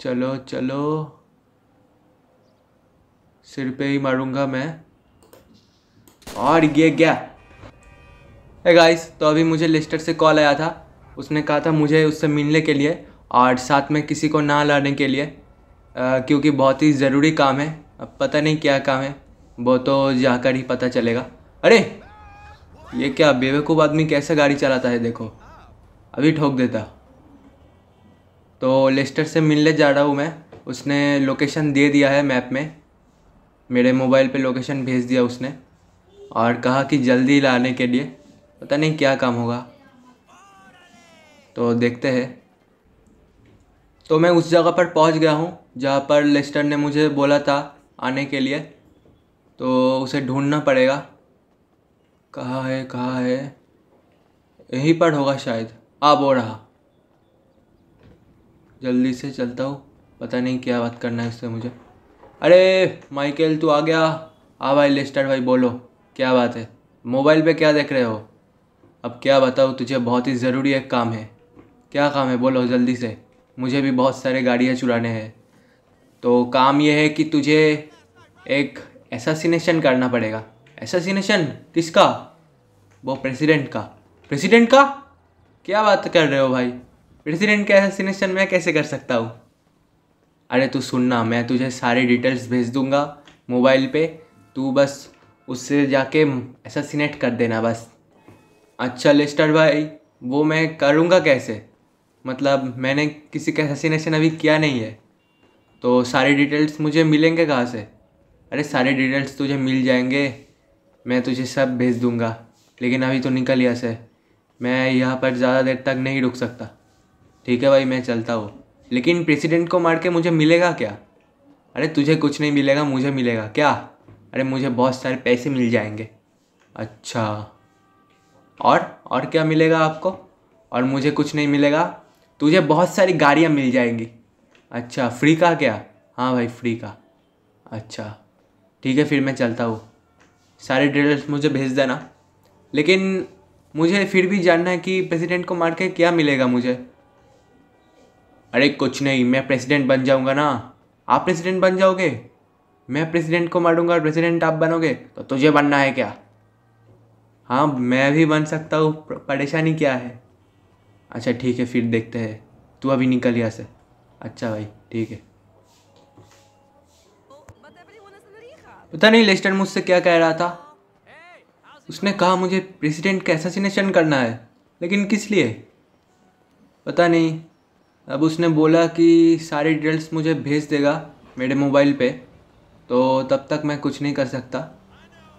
चलो चलो सिर पे ही मारूंगा मैं और ये गया है गाइस तो अभी मुझे लिस्टर से कॉल आया था उसने कहा था मुझे उससे मिलने के लिए और साथ में किसी को ना लाने के लिए आ, क्योंकि बहुत ही ज़रूरी काम है अब पता नहीं क्या काम है वो तो जाकर ही पता चलेगा अरे ये क्या बेवकूफ़ आदमी कैसे गाड़ी चलाता है देखो अभी ठोक देता तो लेस्टर से मिलने जा रहा हूँ मैं उसने लोकेशन दे दिया है मैप में मेरे मोबाइल पे लोकेशन भेज दिया उसने और कहा कि जल्दी लाने के लिए पता नहीं क्या काम होगा तो देखते हैं तो मैं उस जगह पर पहुंच गया हूँ जहाँ पर लेस्टर ने मुझे बोला था आने के लिए तो उसे ढूंढना पड़ेगा कहाँ है कहाँ है यहीं पर होगा शायद आप वो रहा जल्दी से चलता हूँ पता नहीं क्या बात करना है उससे मुझे अरे माइकल तू आ गया आ भाई लिस्टर भाई बोलो क्या बात है मोबाइल पे क्या देख रहे हो अब क्या बताऊँ तुझे बहुत ही ज़रूरी एक काम है क्या काम है बोलो जल्दी से मुझे भी बहुत सारे गाड़ियाँ चुराने हैं तो काम यह है कि तुझे एक एसासीनेशन करना पड़ेगा एसासीनेशन किसका वो प्रेसिडेंट का प्रेसिडेंट का क्या बात कर रहे हो भाई प्रेसिडेंट के एसेसिनेशन मैं कैसे कर सकता हूँ अरे तू सुनना मैं तुझे सारी डिटेल्स भेज दूँगा मोबाइल पे तू बस उससे जाके एसासीनेट कर देना बस अच्छा लिस्टर भाई वो मैं करूँगा कैसे मतलब मैंने किसी का एसासीनेशन अभी किया नहीं है तो सारी डिटेल्स मुझे मिलेंगे कहाँ से अरे सारी डिटेल्स तुझे मिल जाएंगे मैं तुझे सब भेज दूँगा लेकिन अभी तो निकल ही से मैं यहाँ पर ज़्यादा देर तक नहीं रुक सकता ठीक है भाई मैं चलता हूँ लेकिन प्रेसिडेंट को मार के मुझे मिलेगा क्या अरे तुझे कुछ नहीं मिलेगा मुझे मिलेगा क्या अरे मुझे बहुत सारे पैसे मिल जाएंगे अच्छा और और क्या मिलेगा आपको और मुझे कुछ नहीं मिलेगा तुझे बहुत सारी गाड़ियाँ मिल जाएंगी अच्छा फ्री का क्या हाँ भाई फ्री का अच्छा ठीक है फिर मैं चलता हूँ सारे डिटेल्स मुझे भेज देना लेकिन मुझे फिर भी जानना है कि प्रेसिडेंट को मार के क्या मिलेगा मुझे अरे कुछ नहीं मैं प्रेसिडेंट बन जाऊँगा ना आप प्रेसिडेंट बन जाओगे मैं प्रेसिडेंट को मारूंगा और प्रेसिडेंट आप बनोगे तो तुझे बनना है क्या हाँ मैं भी बन सकता हूँ परेशानी क्या है अच्छा ठीक है फिर देखते हैं तू अभी निकल यहाँ से अच्छा भाई ठीक है पता नहीं लेस्टर मुझसे क्या कह रहा था उसने कहा मुझे प्रेसिडेंट का एसासिनेशन करना है लेकिन किस लिए पता नहीं तब उसने बोला कि सारी डिटेल्स मुझे भेज देगा मेरे मोबाइल पे तो तब तक मैं कुछ नहीं कर सकता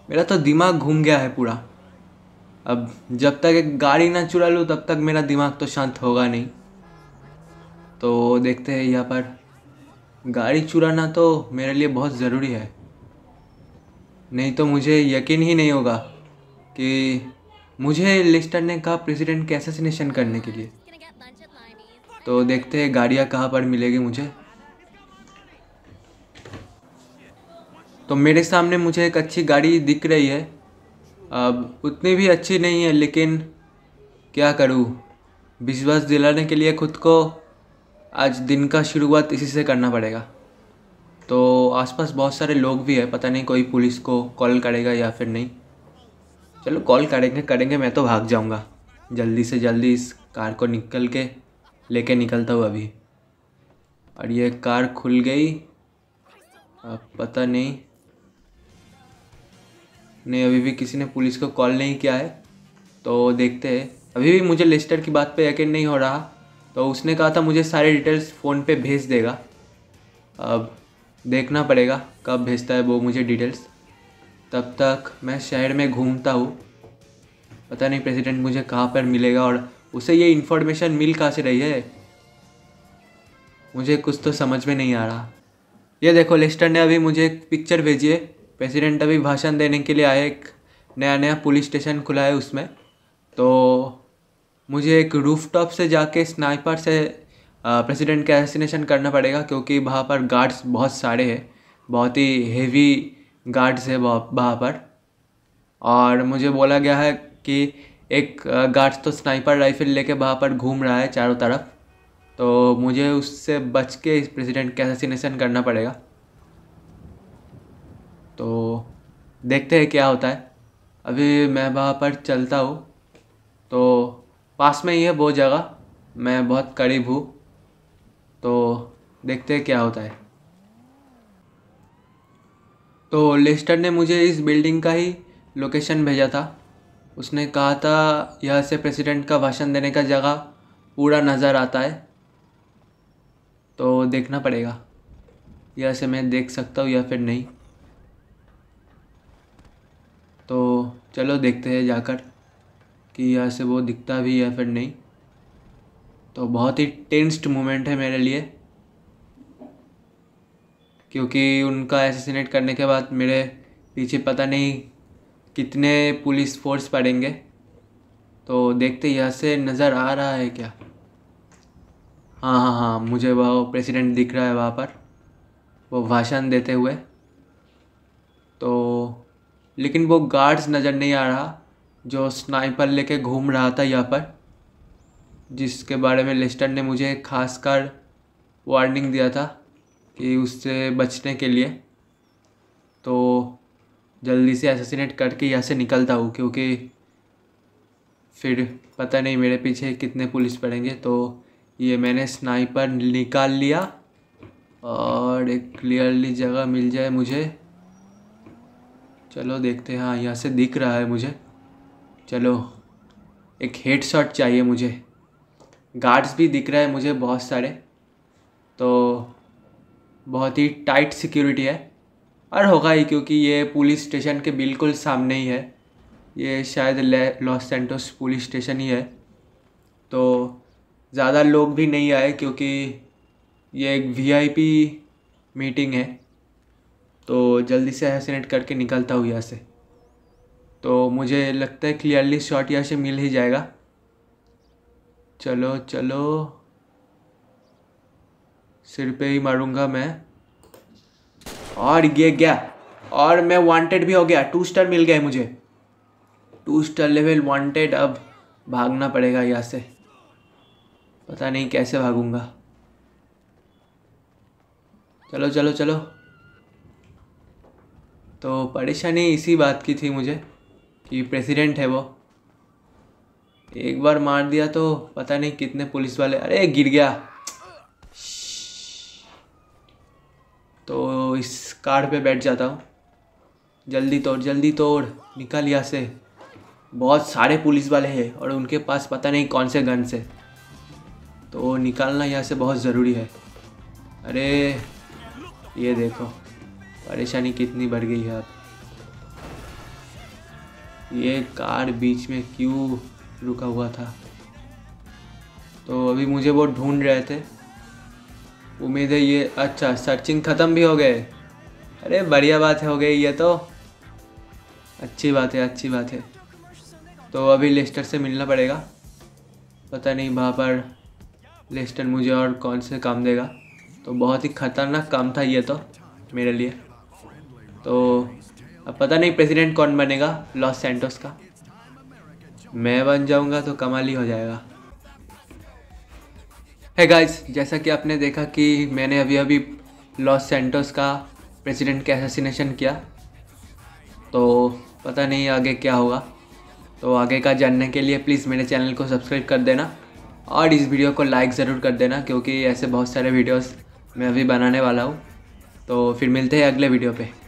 मेरा तो दिमाग घूम गया है पूरा अब जब तक एक गाड़ी ना चुरा लूँ तब तक मेरा दिमाग तो शांत होगा नहीं तो देखते हैं यहाँ पर गाड़ी चुराना तो मेरे लिए बहुत ज़रूरी है नहीं तो मुझे यकीन ही नहीं होगा कि मुझे लिस्टर ने कहा प्रेसिडेंट कैसे सिनेशन करने के लिए तो देखते हैं गाड़ियाँ कहाँ पर मिलेगी मुझे तो मेरे सामने मुझे एक अच्छी गाड़ी दिख रही है अब उतनी भी अच्छी नहीं है लेकिन क्या करूँ विश्वास दिलाने के लिए खुद को आज दिन का शुरुआत इसी से करना पड़ेगा तो आसपास बहुत सारे लोग भी है पता नहीं कोई पुलिस को कॉल करेगा या फिर नहीं चलो कॉल करेंगे करेंगे मैं तो भाग जाऊँगा जल्दी से जल्दी इस कार को निकल के लेके निकलता हूँ अभी और ये कार खुल गई अब पता नहीं नहीं अभी भी किसी ने पुलिस को कॉल नहीं किया है तो देखते हैं अभी भी मुझे लिस्टर की बात पे यकीन नहीं हो रहा तो उसने कहा था मुझे सारे डिटेल्स फ़ोन पे भेज देगा अब देखना पड़ेगा कब भेजता है वो मुझे डिटेल्स तब तक मैं शहर में घूमता हूँ पता नहीं प्रेसिडेंट मुझे कहाँ पर मिलेगा और उसे ये इन्फॉर्मेशन मिल कहाँ से रही है मुझे कुछ तो समझ में नहीं आ रहा ये देखो लेस्टर ने अभी मुझे एक पिक्चर भेजी है प्रेसिडेंट अभी भाषण देने के लिए आए एक नया नया पुलिस स्टेशन खुला है उसमें तो मुझे एक रूफटॉप से जाके स्नाइपर से प्रेसिडेंट का एसिनेशन करना पड़ेगा क्योंकि वहाँ पर गार्ड्स बहुत सारे हैं बहुत ही हेवी गार्ड्स है वहाँ पर और मुझे बोला गया है कि एक गार्ड्स तो स्नाइपर राइफल लेके वहाँ पर घूम रहा है चारों तरफ तो मुझे उससे बच के इस प्रेसिडेंट के असिनेशन करना पड़ेगा तो देखते हैं क्या होता है अभी मैं वहाँ पर चलता हूँ तो पास में ही है वो जगह मैं बहुत करीब हूँ तो देखते हैं क्या होता है तो लेस्टर ने मुझे इस बिल्डिंग का ही लोकेशन भेजा था उसने कहा था यहाँ से प्रेसिडेंट का भाषण देने का जगह पूरा नज़र आता है तो देखना पड़ेगा यहाँ से मैं देख सकता हूँ या फिर नहीं तो चलो देखते हैं जाकर कि यहाँ से वो दिखता भी या फिर नहीं तो बहुत ही टेंस्ड मोमेंट है मेरे लिए क्योंकि उनका एसेसिनेट करने के बाद मेरे पीछे पता नहीं कितने पुलिस फोर्स पड़ेंगे तो देखते यहाँ से नज़र आ रहा है क्या हाँ हाँ हाँ मुझे वह प्रेसिडेंट दिख रहा है वहाँ पर वो भाषण देते हुए तो लेकिन वो गार्ड्स नज़र नहीं आ रहा जो स्नाइपर लेके घूम रहा था यहाँ पर जिसके बारे में लेस्टर ने मुझे खासकर वार्निंग दिया था कि उससे बचने के लिए तो जल्दी से असैसिनेट करके यहाँ से निकलता हूँ क्योंकि फिर पता नहीं मेरे पीछे कितने पुलिस पड़ेंगे तो ये मैंने स्नाइपर निकाल लिया और एक क्लियरली जगह मिल जाए मुझे चलो देखते हैं हाँ यहाँ से दिख रहा है मुझे चलो एक हेड शॉट चाहिए मुझे गार्ड्स भी दिख रहा है मुझे बहुत सारे तो बहुत ही टाइट सिक्योरिटी है और होगा ही क्योंकि ये पुलिस स्टेशन के बिल्कुल सामने ही है ये शायद लॉस सेंटोस पुलिस स्टेशन ही है तो ज़्यादा लोग भी नहीं आए क्योंकि ये एक वीआईपी मीटिंग है तो जल्दी से हैसिनेट करके निकलता हूँ यहाँ से तो मुझे लगता है क्लियरली शॉट यहाँ से मिल ही जाएगा चलो चलो सिर पे ही मारूंगा मैं और ये गया और मैं वांटेड भी हो गया टू स्टार मिल गए मुझे टू स्टार लेवल वांटेड अब भागना पड़ेगा यहाँ से पता नहीं कैसे भागूंगा चलो चलो चलो तो परेशानी इसी बात की थी मुझे कि प्रेसिडेंट है वो एक बार मार दिया तो पता नहीं कितने पुलिस वाले अरे गिर गया तो इस कार पे बैठ जाता हूँ जल्दी तोड़ जल्दी तोड़ निकल यहाँ से बहुत सारे पुलिस वाले हैं और उनके पास पता नहीं कौन से गन से तो निकालना यहाँ से बहुत ज़रूरी है अरे ये देखो परेशानी कितनी बढ़ गई है अब ये कार बीच में क्यों रुका हुआ था तो अभी मुझे वो ढूंढ रहे थे उम्मीद है ये अच्छा सर्चिंग ख़त्म भी हो गए अरे बढ़िया बात है हो गई ये तो अच्छी बात है अच्छी बात है तो अभी लेस्टर से मिलना पड़ेगा पता नहीं वहाँ पर लेस्टर मुझे और कौन से काम देगा तो बहुत ही ख़तरनाक काम था ये तो मेरे लिए तो अब पता नहीं प्रेसिडेंट कौन बनेगा लॉस सेंटोस का मैं बन जाऊंगा तो कमाल ही हो जाएगा है hey गाइस जैसा कि आपने देखा कि मैंने अभी अभी लॉस सेंटोस का प्रेसिडेंट का एसेसिनेशन किया तो पता नहीं आगे क्या होगा तो आगे का जानने के लिए प्लीज़ मेरे चैनल को सब्सक्राइब कर देना और इस वीडियो को लाइक ज़रूर कर देना क्योंकि ऐसे बहुत सारे वीडियोस मैं अभी बनाने वाला हूँ तो फिर मिलते हैं अगले वीडियो पर